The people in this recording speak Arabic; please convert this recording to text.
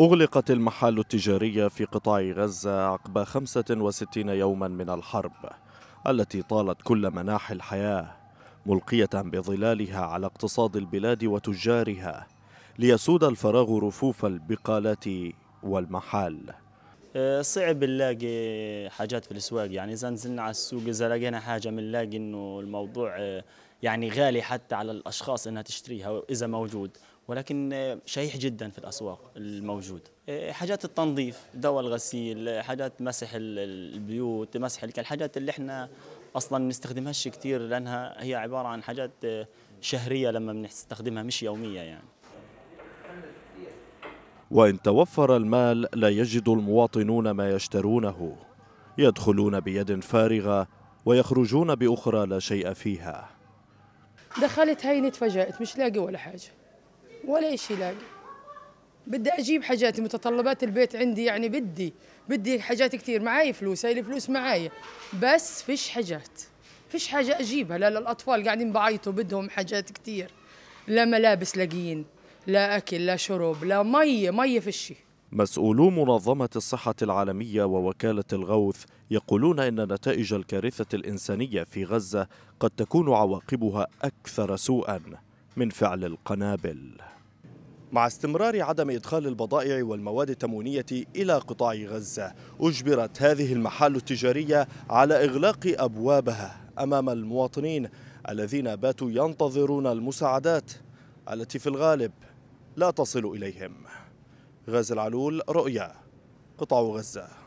أغلقت المحال التجارية في قطاع غزة عقب 65 يوما من الحرب التي طالت كل مناحي الحياة ملقية بظلالها على اقتصاد البلاد وتجارها ليسود الفراغ رفوف البقالات والمحال أه، صعب نلاقي حاجات في الاسواق يعني اذا نزلنا على السوق اذا لقينا حاجه بنلاقي انه الموضوع أه، يعني غالي حتى على الاشخاص انها تشتريها اذا موجود ولكن شيح جدا في الاسواق الموجود حاجات التنظيف دواء الغسيل حاجات مسح البيوت مسح الحاجات اللي احنا اصلا ما نستخدمهاش كثير لانها هي عباره عن حاجات شهريه لما بنستخدمها مش يوميه يعني وان توفر المال لا يجد المواطنون ما يشترونه يدخلون بيد فارغه ويخرجون باخرى لا شيء فيها دخلت هيني تفاجات مش لاقي ولا حاجه ولا شيء لاقي بدي اجيب حاجاتي متطلبات البيت عندي يعني بدي بدي حاجات كثير معي فلوس هاي الفلوس معي بس فيش حاجات فيش حاجه اجيبها لا للأطفال قاعدين بعيطوا بدهم حاجات كثير لا ملابس لاقيين لا اكل لا شرب لا مي في فيش مسؤولو منظمة الصحة العالمية ووكالة الغوث يقولون إن نتائج الكارثة الإنسانية في غزة قد تكون عواقبها أكثر سوءاً من فعل القنابل مع استمرار عدم إدخال البضائع والمواد التموينية إلى قطاع غزة أجبرت هذه المحال التجارية على إغلاق أبوابها أمام المواطنين الذين باتوا ينتظرون المساعدات التي في الغالب لا تصل إليهم غازي العلول رؤيا قطاع غزة